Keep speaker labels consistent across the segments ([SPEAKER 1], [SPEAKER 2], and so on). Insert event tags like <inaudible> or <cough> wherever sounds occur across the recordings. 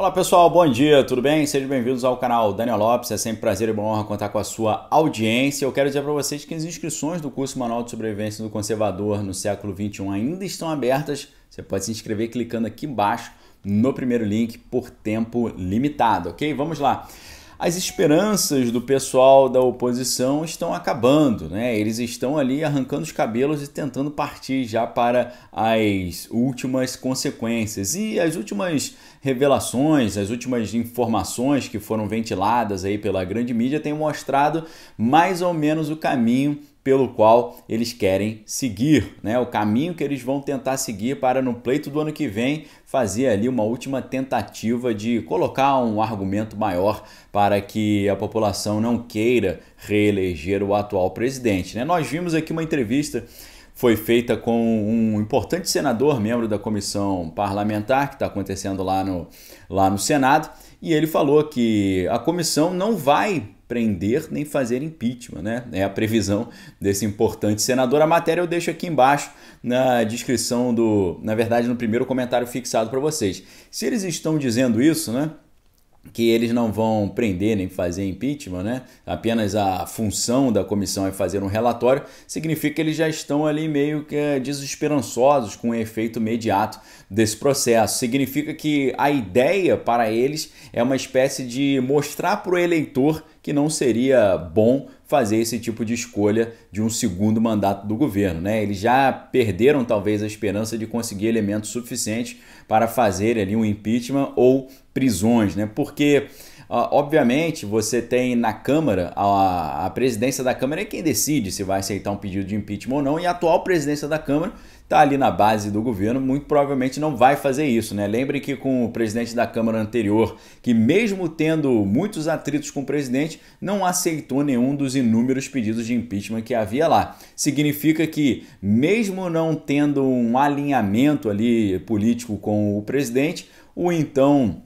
[SPEAKER 1] Olá pessoal, bom dia, tudo bem? Sejam bem-vindos ao canal Daniel Lopes. É sempre prazer e uma honra contar com a sua audiência. Eu quero dizer para vocês que as inscrições do curso Manual de Sobrevivência do Conservador no século XXI ainda estão abertas. Você pode se inscrever clicando aqui embaixo no primeiro link por tempo limitado, ok? Vamos lá as esperanças do pessoal da oposição estão acabando, né? Eles estão ali arrancando os cabelos e tentando partir já para as últimas consequências. E as últimas revelações, as últimas informações que foram ventiladas aí pela grande mídia têm mostrado mais ou menos o caminho pelo qual eles querem seguir, né? O caminho que eles vão tentar seguir para no pleito do ano que vem fazer ali uma última tentativa de colocar um argumento maior para que a população não queira reeleger o atual presidente, né? Nós vimos aqui uma entrevista foi feita com um importante senador, membro da comissão parlamentar, que está acontecendo lá no, lá no Senado, e ele falou que a comissão não vai prender nem fazer impeachment, né? É a previsão desse importante senador. A matéria eu deixo aqui embaixo na descrição do, na verdade, no primeiro comentário fixado para vocês. Se eles estão dizendo isso, né? que eles não vão prender nem fazer impeachment, né? Apenas a função da comissão é fazer um relatório, significa que eles já estão ali meio que eh, desesperançosos com o efeito imediato desse processo. Significa que a ideia para eles é uma espécie de mostrar para o eleitor que não seria bom fazer esse tipo de escolha de um segundo mandato do governo. Né? Eles já perderam talvez a esperança de conseguir elementos suficientes para fazer ali um impeachment ou prisões, né? Porque obviamente, você tem na Câmara, a, a, presidência da Câmara é quem decide se vai aceitar um pedido de impeachment ou não, e a atual presidência da Câmara está ali na base do governo, muito provavelmente não vai fazer isso. Né? Lembre que com o presidente da Câmara anterior, que mesmo tendo muitos atritos com o presidente, não aceitou nenhum dos inúmeros pedidos de impeachment que havia lá. Significa que, mesmo não tendo um alinhamento ali político com o presidente, o então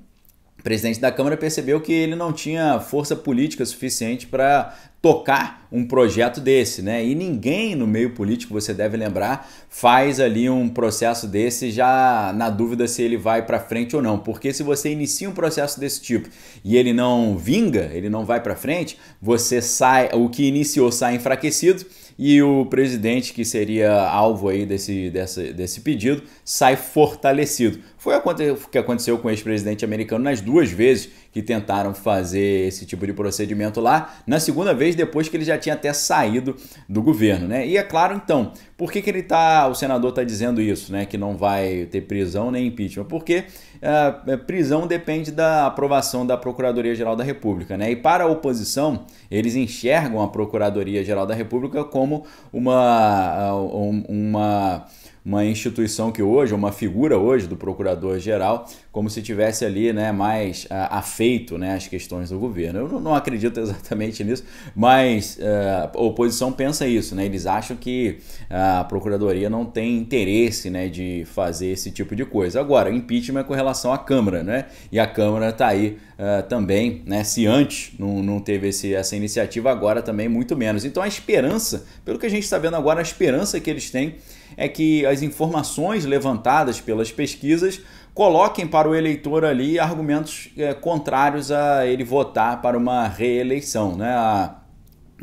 [SPEAKER 1] presidente da Câmara percebeu que ele não tinha força política suficiente para tocar um projeto desse, né? E ninguém no meio político, você deve lembrar, faz ali um processo desse já na dúvida se ele vai para frente ou não, porque se você inicia um processo desse tipo e ele não vinga, ele não vai para frente, você sai, o que iniciou sai enfraquecido e o presidente, que seria alvo aí desse, desse, desse pedido, sai fortalecido. Foi o que aconteceu com o ex-presidente americano nas duas vezes que tentaram fazer esse tipo de procedimento lá, na segunda vez depois que ele já tinha até saído do governo, né? E é claro, então, por que, que ele tá, o senador está dizendo isso, né? Que não vai ter prisão nem impeachment? Porque uh, prisão depende da aprovação da Procuradoria-Geral da República, né? E para a oposição, eles enxergam a Procuradoria-Geral da República como uma, ah, uma uma instituição que hoje, uma figura hoje do procurador-geral, como se tivesse ali né, mais a, ah, afeito né, às questões do governo. Eu não, não acredito <laughs> exatamente nisso, mas uh, a oposição pensa isso, né? Eles acham que ah, a procuradoria não tem interesse né, de fazer esse tipo de coisa. Agora, impeachment é com relação à Câmara, né? E a Câmara está aí Uh, também, né? Se antes não, não teve esse, essa iniciativa, agora também muito menos. Então a esperança, pelo que a gente está vendo agora, a esperança que eles têm é que as informações levantadas pelas pesquisas coloquem para o eleitor ali argumentos é, contrários a ele votar para uma reeleição, né? A,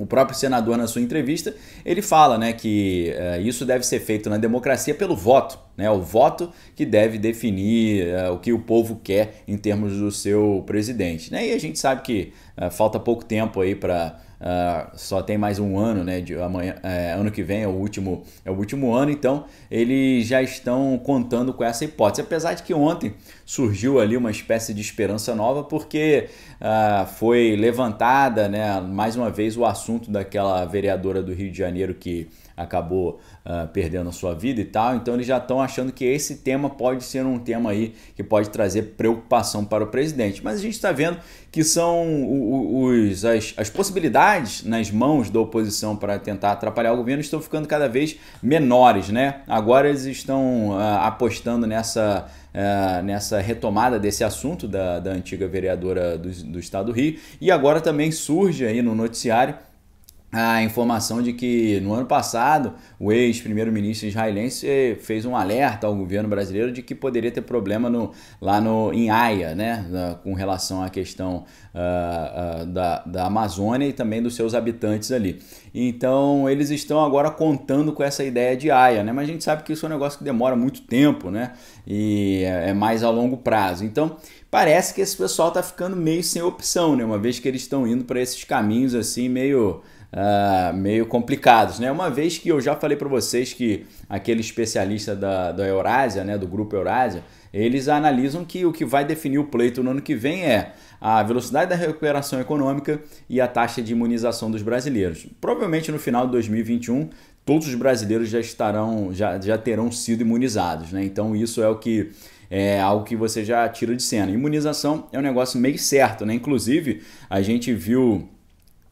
[SPEAKER 1] o próprio senador, na sua entrevista, ele fala né, que uh, isso deve ser feito na democracia pelo voto. Né, o voto que deve definir uh, o que o povo quer em termos do seu presidente. Né? E a gente sabe que uh, falta pouco tempo aí para uh, só tem mais um ano, né? De amanhã, é, ano que vem é o último, é o último ano, então eles já estão contando com essa hipótese. Apesar de que ontem surgiu ali uma espécie de esperança nova, porque uh, foi levantada, né? Mais uma vez o assunto daquela vereadora do Rio de Janeiro que acabou uh, perdendo a sua vida e tal. Então eles já estão achando que esse tema pode ser um tema aí que pode trazer preocupação para o presidente. Mas a gente está vendo que são os, as, as possibilidades nas mãos da oposição para tentar atrapalhar o governo estão ficando cada vez menores, né? Agora eles estão uh, apostando nessa Uh, nessa retomada desse assunto da, da antiga vereadora do, do estado do Rio. E agora também surge aí no noticiário a informação de que no ano passado o ex-primeiro-ministro israelense fez um alerta ao governo brasileiro de que poderia ter problema no, lá no, em Haia, né, com relação à questão uh, uh, da, da Amazônia e também dos seus habitantes ali. Então eles estão agora contando com essa ideia de Haia, né, mas a gente sabe que isso é um negócio que demora muito tempo né, e é, é mais a longo prazo. Então parece que esse pessoal está ficando meio sem opção, né, uma vez que eles estão indo para esses caminhos assim meio uh, meio complicados, né? Uma vez que eu já falei para vocês que aquele especialista da, da Eurásia, né, do grupo Eurásia, eles analisam que o que vai definir o pleito no ano que vem é a velocidade da recuperação econômica e a taxa de imunização dos brasileiros. Provavelmente no final de 2021 todos os brasileiros já estarão, já, já terão sido imunizados, né? Então isso é o que é algo que você já tira de cena. Imunização é um negócio meio certo, né? Inclusive a gente viu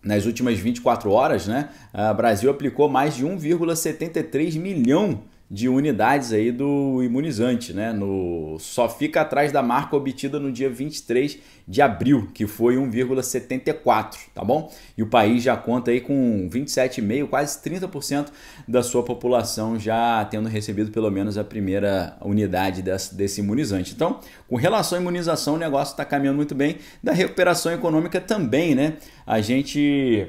[SPEAKER 1] nas últimas 24 horas, né, o Brasil aplicou mais de 1,73 milhão de unidades aí do imunizante, né? No, só fica atrás da marca obtida no dia 23 de abril, que foi 1,74, tá bom? E o país já conta aí com 27,5, quase 30% da sua população já tendo recebido pelo menos a primeira unidade desse, desse imunizante. Então, com relação à imunização, o negócio está caminhando muito bem. Da recuperação econômica também, né? A gente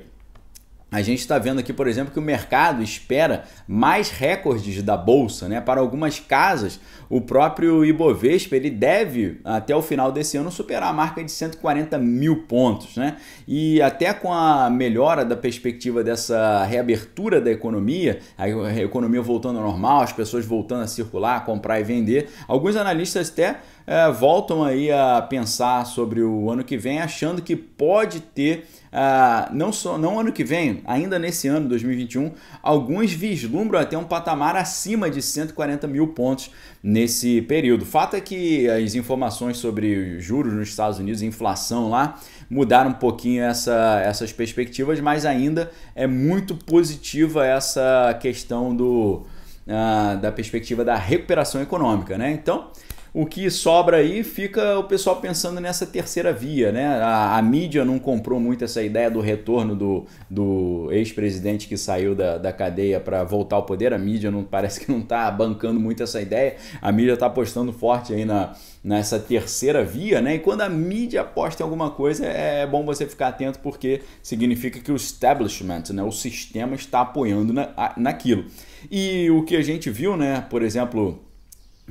[SPEAKER 1] a gente está vendo aqui, por exemplo, que o mercado espera mais recordes da bolsa, né? Para algumas casas, o próprio Ibovespa ele deve até o final desse ano superar a marca de 140 mil pontos, né? E até com a melhora da perspectiva dessa reabertura da economia, a economia voltando ao normal, as pessoas voltando a circular, comprar e vender, alguns analistas até é, voltam aí a pensar sobre o ano que vem, achando que pode ter, ah, não só não ano que vem, ainda nesse ano 2021, alguns vislumbram até um patamar acima de 140 mil pontos nesse período. Fato é que as informações sobre juros nos Estados Unidos, inflação lá, mudaram um pouquinho essa, essas perspectivas, mas ainda é muito positiva essa questão do, é, da perspectiva da recuperação econômica, né? Então o que sobra aí fica o pessoal pensando nessa terceira via, né? A, a mídia não comprou muito essa ideia do retorno do, do ex-presidente que saiu da, da cadeia para voltar ao poder. A mídia não parece que não está bancando muito essa ideia. A mídia está apostando forte aí na, nessa terceira via, né? E quando a mídia aposta em alguma coisa, é, é bom você ficar atento porque significa que o establishment, né? O sistema está apoiando na, naquilo. E o que a gente viu, né? Por exemplo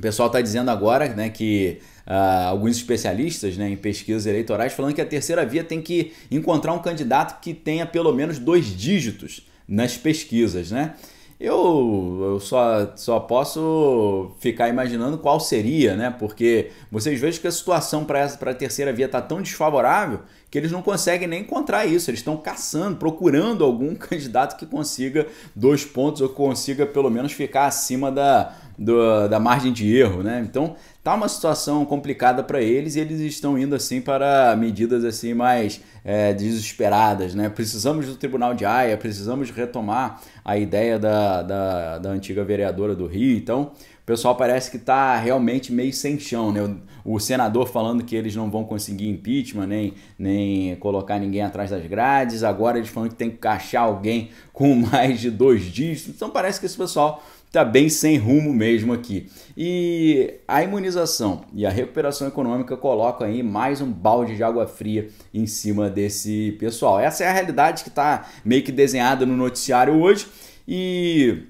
[SPEAKER 1] o pessoal está dizendo agora né, que uh, alguns especialistas né, em pesquisas eleitorais falando que a terceira via tem que encontrar um candidato que tenha pelo menos dois dígitos nas pesquisas. Né? Eu, eu só, só posso ficar imaginando qual seria, né? porque vocês vejam que a situação para a terceira via está tão desfavorável que eles não conseguem nem encontrar isso. Eles estão caçando, procurando algum <laughs> candidato que consiga dois pontos ou consiga pelo menos ficar acima da do, da margem de erro, né? Então tá uma situação complicada para eles e eles estão indo assim para medidas assim mais é, desesperadas, né? Precisamos do Tribunal de Haia, precisamos retomar a ideia da, da, da antiga vereadora do Rio, então o pessoal parece que está realmente meio sem chão, né? O, senador falando que eles não vão conseguir impeachment, nem, nem colocar ninguém atrás das grades, agora eles falando que tem que cachar alguém com <laughs> mais de dois dias. Então parece que esse pessoal está bem sem rumo mesmo aqui. E a imunização e a recuperação econômica colocam aí mais um balde de água fria em cima desse pessoal. Essa é a realidade que está meio que desenhada no noticiário hoje e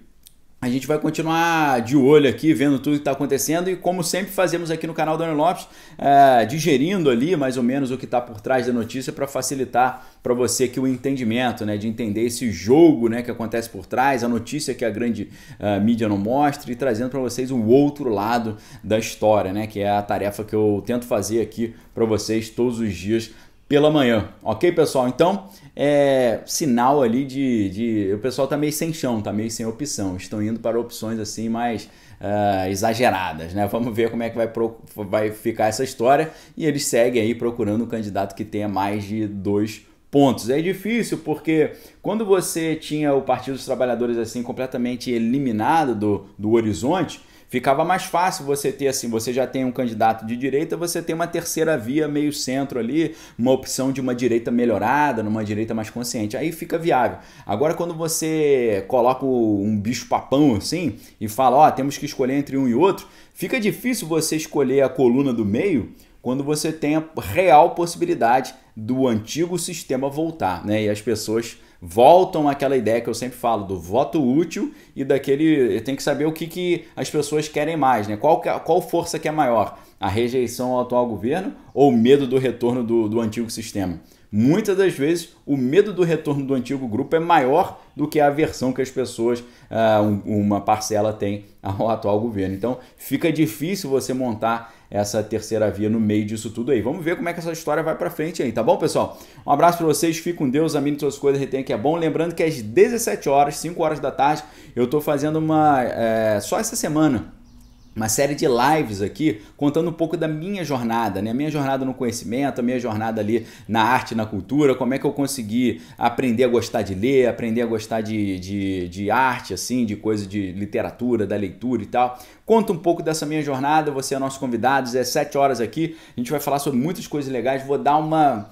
[SPEAKER 1] a gente vai continuar de olho aqui, vendo tudo que está acontecendo e, como sempre fazemos aqui no canal do Lopes, é, digerindo ali mais ou menos o que está por trás da notícia para facilitar para você aqui o entendimento, né? De entender esse jogo né, que acontece por trás, a notícia que a grande uh, mídia não mostra e trazendo para vocês o outro lado da história, né? Que é a tarefa que eu tento fazer aqui para vocês todos os dias pela manhã, ok, pessoal? Então, é sinal ali de, de. O pessoal tá meio sem chão, tá meio sem opção. Estão indo para opções assim mais uh, exageradas, né? Vamos ver como é que vai, pro, vai ficar essa história. E eles seguem aí procurando um candidato que tenha mais de dois pontos. É difícil porque quando você tinha o Partido dos Trabalhadores assim completamente eliminado do, do horizonte ficava mais fácil você ter assim, você já tem um candidato de direita, você tem uma terceira via meio centro ali, uma opção de uma direita melhorada, numa direita mais consciente, aí fica viável. Agora quando você coloca um bicho papão assim e fala, ó, oh, temos que escolher entre um e outro, fica difícil você escolher a coluna do meio, quando você tem a real possibilidade do antigo sistema voltar, né? E as pessoas voltam àquela ideia que eu sempre falo do voto útil e daquele. Tem que saber o que, que as pessoas querem mais, né? Qual, é, qual força que é maior? A rejeição ao atual governo ou o medo do retorno do, do antigo sistema? Muitas das vezes, o medo do retorno do antigo grupo é maior do que a aversão que as pessoas, ah, uma parcela, tem ao atual governo. Então, fica difícil você montar essa terceira via no meio disso tudo aí. Vamos ver como é que essa história vai para frente aí, tá bom, pessoal? Um abraço para vocês, fique com Deus, todas suas coisas, retém que é bom. Lembrando que às 17 horas, 5 horas da tarde, eu estou fazendo uma. É, só essa semana uma série de lives aqui contando um pouco da minha jornada, né? A minha jornada no conhecimento, a minha jornada ali na arte, na cultura, como é que eu consegui aprender a gostar de ler, aprender a gostar de, de, de arte, assim, de coisa de literatura, da leitura e tal. Conta um pouco dessa minha jornada, você é nosso convidado, 17 horas aqui, a gente vai falar sobre muitas coisas legais, vou dar uma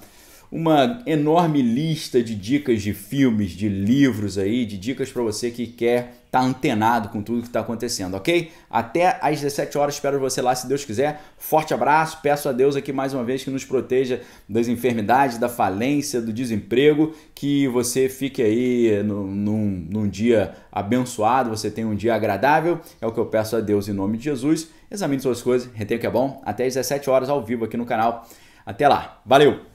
[SPEAKER 1] uma enorme lista de dicas de filmes, de livros aí, de dicas para você que quer estar tá antenado com tudo que está acontecendo, ok? Até às 17 horas, espero você lá, se Deus quiser. Forte abraço, peço a Deus aqui mais uma vez que nos proteja das enfermidades, da falência, do desemprego, que você fique aí num, num, num dia abençoado, você tenha um dia agradável, é o que eu peço a Deus em nome de Jesus. Examine suas coisas, retenha o que é bom. Até às 17 horas, ao vivo aqui no canal. Até lá, valeu!